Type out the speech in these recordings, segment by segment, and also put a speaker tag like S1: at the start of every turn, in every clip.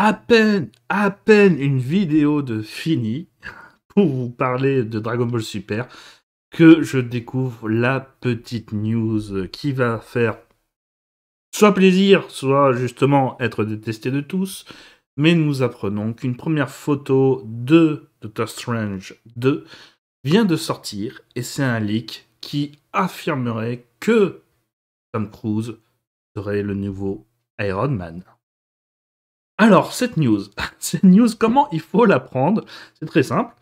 S1: à peine, à peine une vidéo de fini pour vous parler de Dragon Ball Super que je découvre la petite news qui va faire soit plaisir, soit justement être détesté de tous. Mais nous apprenons qu'une première photo de Doctor Strange 2 vient de sortir et c'est un leak qui affirmerait que Tom Cruise serait le nouveau Iron Man. Alors, cette news, cette news, comment il faut la prendre C'est très simple.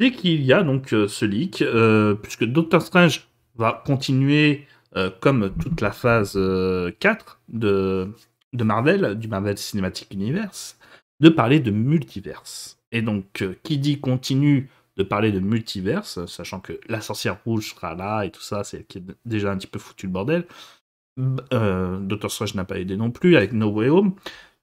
S1: c'est qu'il y a donc euh, ce leak, euh, puisque Doctor Strange va continuer euh, comme toute la phase 4 de, de Marvel, du Marvel Cinematic Universe, de parler de multiverse. Et donc, qui dit continue de parler de multiverse, sachant que la sorcière rouge sera là et tout ça, c'est qui est déjà un petit peu foutu le bordel. Doctor Strange n'a pas aidé non plus avec No Way Home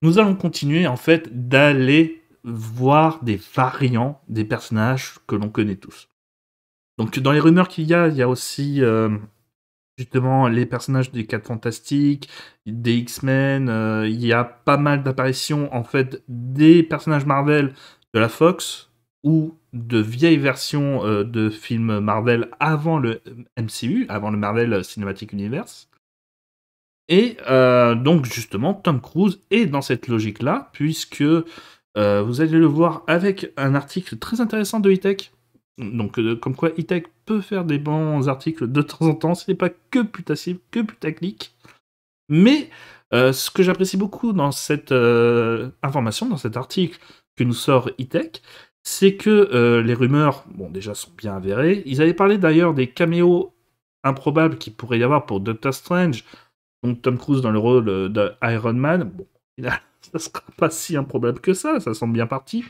S1: nous allons continuer en fait d'aller voir des variants des personnages que l'on connaît tous. Donc dans les rumeurs qu'il y a, il y a aussi euh, justement les personnages des 4 Fantastiques, des X-Men, euh, il y a pas mal d'apparitions en fait des personnages Marvel de la Fox ou de vieilles versions euh, de films Marvel avant le MCU, avant le Marvel Cinematic Universe. Et euh, donc justement, Tom Cruise est dans cette logique-là, puisque euh, vous allez le voir avec un article très intéressant de e Donc euh, comme quoi e peut faire des bons articles de temps en temps, ce n'est pas que putacile, que putaclic. Mais ce que j'apprécie beaucoup dans cette information, dans cet article que nous sort e c'est que les rumeurs, bon déjà, sont bien avérées. Ils avaient parlé d'ailleurs des caméos improbables qu'il pourrait y avoir pour Doctor Strange, Tom Cruise dans le rôle euh, d'Iron Man, bon, ça sera pas si un que ça, ça semble bien parti.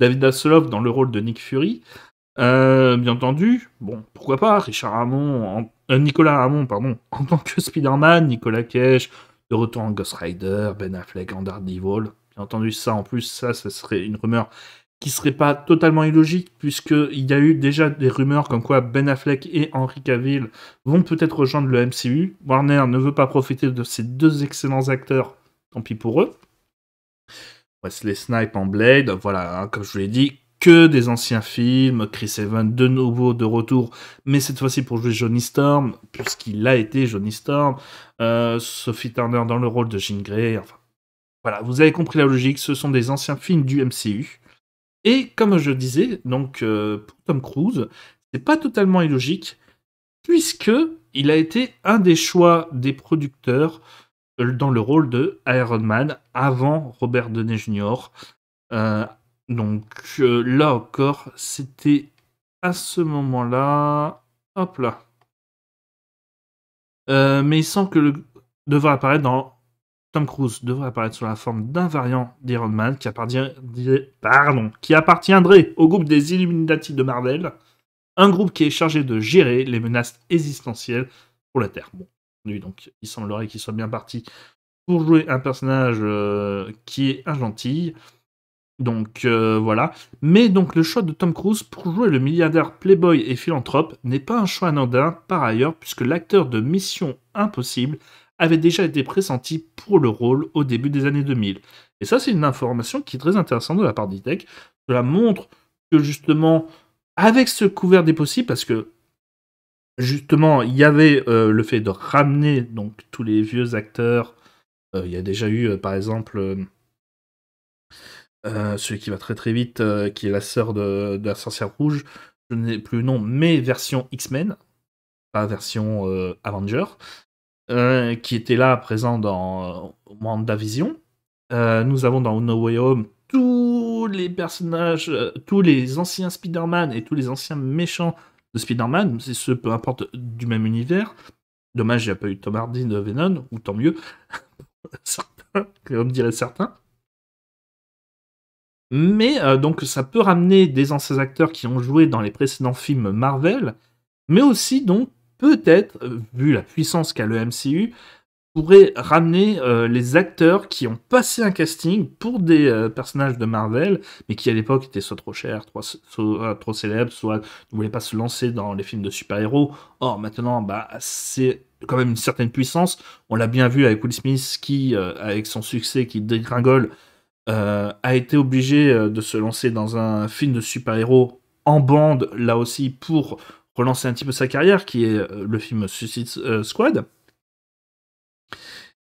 S1: David Hasselhoff dans le rôle de Nick Fury, euh, bien entendu, bon, pourquoi pas, Richard euh, Nicolas Ramon, pardon, en tant que Spider-Man, Nicolas Cage, de retour en Ghost Rider, Ben Affleck en Daredevil, bien entendu ça en plus, ça, ça serait une rumeur qui serait pas totalement illogique puisqu'il y a eu déjà des rumeurs comme quoi Ben Affleck et Henry Cavill vont peut-être rejoindre le MCU. Warner ne veut pas profiter de ces deux excellents acteurs, tant pis pour eux. Wesley Snipe en Blade, voilà, hein, comme je vous l'ai dit, que des anciens films, Chris Evans de nouveau de retour, mais cette fois-ci pour jouer Johnny Storm, puisqu'il a été Johnny Storm, euh, Sophie Turner dans le rôle de Jean Grey, Voilà, vous avez compris la logique, ce sont des anciens films du MCU. Et comme je disais, donc euh, pour Tom Cruise, c'est pas totalement illogique, puisque il a été un des choix des producteurs euh, dans le rôle de Iron Man avant Robert Downey Jr. Euh, donc là encore, c'était à ce moment-là. Hop là. mais il semble que le devra apparaître dans Tom Cruise devrait apparaître sous la forme d'un variant d'Iron Man qui, pardon, qui appartiendrait au groupe des Illuminati de Marvel, un groupe qui est chargé de gérer les menaces existentielles pour la Terre. donc, il semblerait qu'il soit bien parti pour jouer un personnage euh, qui est un gentil. Donc euh, voilà. Mais donc le choix de Tom Cruise pour jouer le milliardaire playboy et philanthrope n'est pas un choix anodin par ailleurs, puisque l'acteur de Mission Impossible avait déjà été pressenti pour le rôle au début des années 2000. Et ça, c'est une information qui est très intéressante de la part d'Itech. Cela montre que justement, avec ce couvert des possibles, parce que justement, il y avait euh, le fait de ramener donc tous les vieux acteurs. Euh, il y a déjà eu, euh, par exemple, celui qui va très très vite, qui est la sœur de, de la sorcière rouge. Je n'ai plus le nom, mais version X-Men, pas version Avenger. Euh, qui était là présent dans WandaVision. Euh, euh, nous avons dans No Way Home tous les personnages, tous les anciens Spider-Man et tous les anciens méchants de Spider-Man, c'est ce peu importe du même univers. Dommage, il n'y a pas eu Tom Hardy de Venom, ou tant mieux, comme dirait certains. Mais donc ça peut ramener des anciens acteurs qui ont joué dans les précédents films Marvel, mais aussi donc peut-être, euh, vu la puissance qu'a le MCU, pourrait ramener euh, les acteurs qui ont passé un casting pour des euh, personnages de Marvel, mais qui à l'époque étaient soit trop chers, soit, trop célèbres, soit ne voulaient pas se lancer dans les films de super-héros. Or maintenant, bah, c'est quand même une certaine puissance. On l'a bien vu avec Will Smith qui, avec son succès qui dégringole, a été obligé de se lancer dans un film de super-héros en bande, là aussi, pour relancer un petit peu sa carrière, qui est euh, le film Suicide euh, Squad.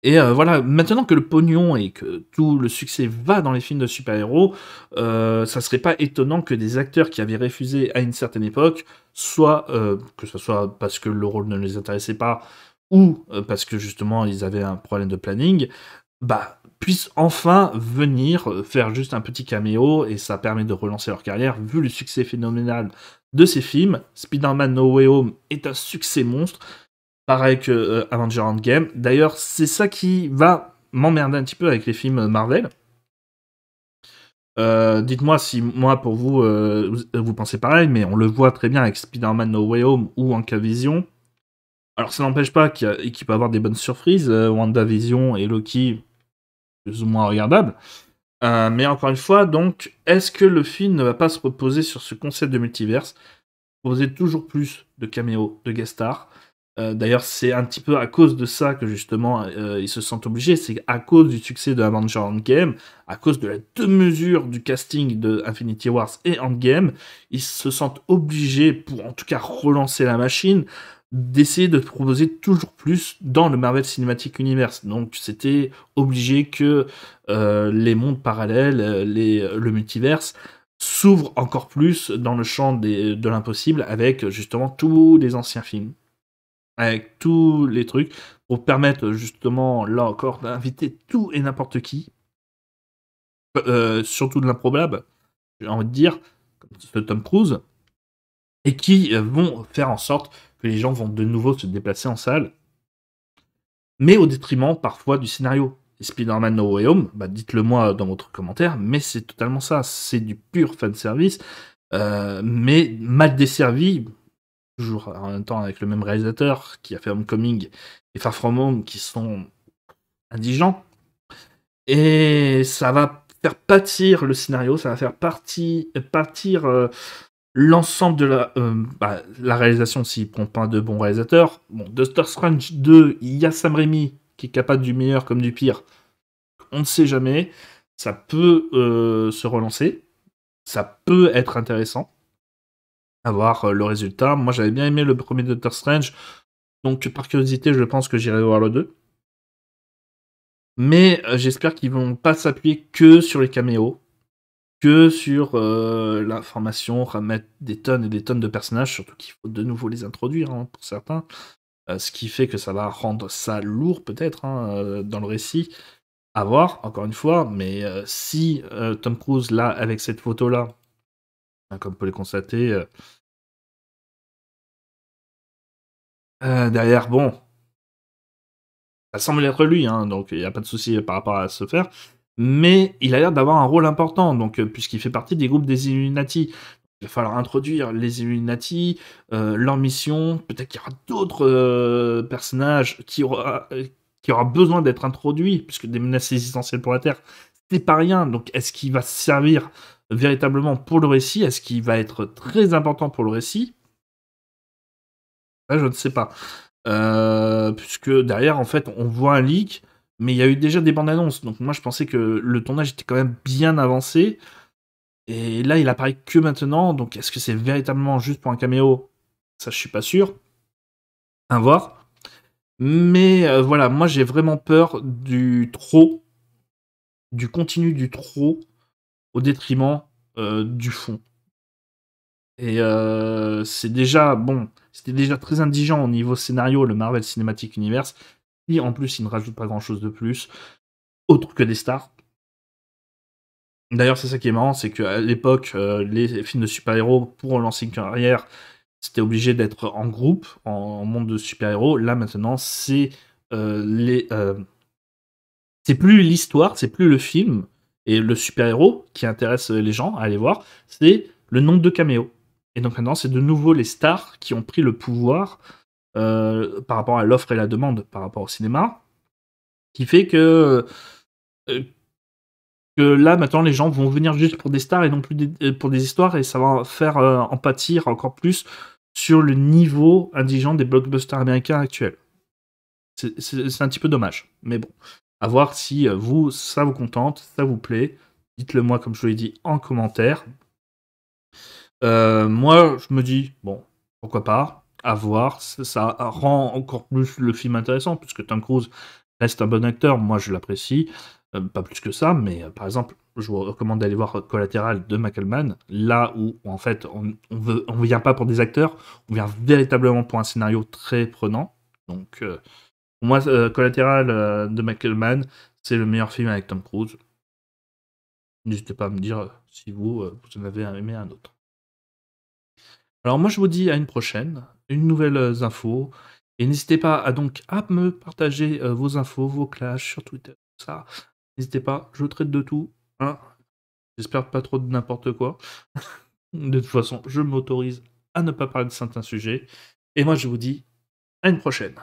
S1: Et euh, voilà, maintenant que le pognon et que tout le succès va dans les films de super-héros, ça ça serait pas étonnant que des acteurs qui avaient refusé à une certaine époque, soit que ce soit parce que le rôle ne les intéressait pas ou parce que justement ils avaient un problème de planning, bah puissent enfin venir faire juste un petit caméo et ça permet de relancer leur carrière vu le succès phénoménal de ces films. Spider-Man No Way Home est un succès monstre, pareil que euh, Avenger Endgame. D'ailleurs, c'est ça qui va m'emmerder un petit peu avec les films euh, Marvel. Euh, dites-moi si moi pour vous, vous, pensez pareil, mais on le voit très bien avec Spider-Man No Way Home ou Vision. Alors ça n'empêche pas qu'il, peut avoir des bonnes surprises, Vision et Loki, plus ou moins regardables. Euh, mais encore une fois, donc, est-ce que le film ne va pas se reposer sur ce concept de multiverse poser toujours plus de caméos, de guest stars. Euh, d'ailleurs, c'est un petit peu à cause de ça que justement euh, ils se sentent obligés. C'est à cause du succès de Avengers Endgame, à cause de la deux-mesure du casting de Infinity Wars et Endgame, ils se sentent obligés, pour en tout cas relancer la machine, d'essayer de proposer toujours plus dans le Marvel Cinematic Universe. Donc c'était obligé que euh, les mondes parallèles, euh, les, le multiverse, s'ouvrent encore plus dans le champ euh, de l'impossible avec justement tous les anciens films, avec tous les trucs, pour permettre justement, là encore, d'inviter tout et n'importe qui, surtout de l'improbable, j'ai envie de dire, comme ce Tom Cruise, et qui vont faire en sorte les gens vont de nouveau se déplacer en salle, mais au détriment parfois du scénario. Spider-Man No Way Home, bah, dites-le moi dans votre commentaire, mais c'est totalement ça, c'est du pur fanservice, service, euh, mais mal desservi, toujours en même temps avec le même réalisateur qui a fait Homecoming et Far From Home qui sont indigents. Et ça va faire pâtir le scénario, ça va faire partir, partir euh, l'ensemble de la, euh, bah, la réalisation, s'il prend pas de bons réalisateurs, bon, Strange 2, il y a Sam Raimi qui est capable du meilleur comme du pire. On ne sait jamais. Ça peut euh, se relancer. Ça peut être intéressant. À voir euh, le résultat. Moi, j'avais bien aimé le premier Doctor Strange. Donc, par curiosité, je pense que j'irai voir le 2. Mais j'espère qu'ils vont pas s'appuyer que sur les caméos que sur euh, la l'information, remettre des tonnes et des tonnes de personnages, surtout qu'il faut de nouveau les introduire hein, pour certains, euh, ce qui fait que ça va rendre ça lourd peut-être hein, euh, dans le récit. À voir, encore une fois, mais si Tom Cruise, là, avec cette photo-là, hein, comme on peut le constater, derrière, bon, ça semble être lui, donc il n'y a pas de souci par rapport à ce faire mais il a l'air d'avoir un rôle important, donc euh, puisqu'il fait partie des groupes des Illuminati. Il va falloir introduire les Illuminati, euh, leur mission. Peut-être qu'il y aura d'autres euh, personnages qui aura, qui aura besoin d'être introduits, puisque des menaces existentielles pour la Terre, c'est pas rien. Donc, est-ce qu'il va servir véritablement pour le récit Est-ce qu'il va être très important pour le récit je ne sais pas. puisque derrière, en fait, on voit un leak mais il y a eu déjà des bandes annonces, donc moi je pensais que le tournage était quand même bien avancé. Et là, il apparaît que maintenant, donc est-ce que c'est véritablement juste pour un caméo Ça, je suis pas sûr. À voir. Mais euh, voilà, moi j'ai vraiment peur du trop, du continu du trop, au détriment euh, du fond. Et euh, c'est déjà, bon, c'était déjà très indigent au niveau scénario, le Marvel Cinematic Universe. Et en plus, il ne rajoute pas grand chose de plus, autre que des stars. D'ailleurs, c'est ça qui est marrant, c'est qu'à l'époque, euh, les films de super-héros, pour lancer une carrière, c'était obligé d'être en groupe, en, monde de super-héros. Là, maintenant, c'est euh, les. Euh, c'est plus l'histoire, c'est plus le film et le super-héros qui intéresse les gens à aller voir, c'est le nombre de caméos. Et donc maintenant, c'est de nouveau les stars qui ont pris le pouvoir euh, par rapport à l'offre et la demande par rapport au cinéma, qui fait que, euh, là maintenant les gens vont venir juste pour des stars et non plus euh, pour des histoires et ça va faire en encore plus sur le niveau indigent des blockbusters américains actuels. C'est un petit peu dommage, mais bon, à voir si vous ça vous contente, ça vous plaît. Dites-le moi comme je vous l'ai dit en commentaire. moi, je me dis, bon, pourquoi pas, à voir. Ça, rend encore plus le film intéressant, puisque Tom Cruise reste un bon acteur. Moi, je l'apprécie. Euh, pas plus que ça, mais euh, par exemple, je vous recommande d'aller voir Collatéral de McElman, là où, en fait, on on, vient pas pour des acteurs, on vient véritablement pour un scénario très prenant. Donc, euh, pour moi, Collatéral de McElman, c'est le meilleur film avec Tom Cruise. N'hésitez pas à me dire si vous, vous en avez aimé un autre. Alors moi je vous dis à une prochaine nouvelles euh, infos Et n'hésitez pas à donc à me partager euh, vos infos, vos clashs sur Twitter, ça. N'hésitez pas, je traite de tout. Hein. J'espère pas trop de n'importe quoi. de toute façon, je m'autorise à ne pas parler de certains sujets. Et moi, je vous dis à une prochaine.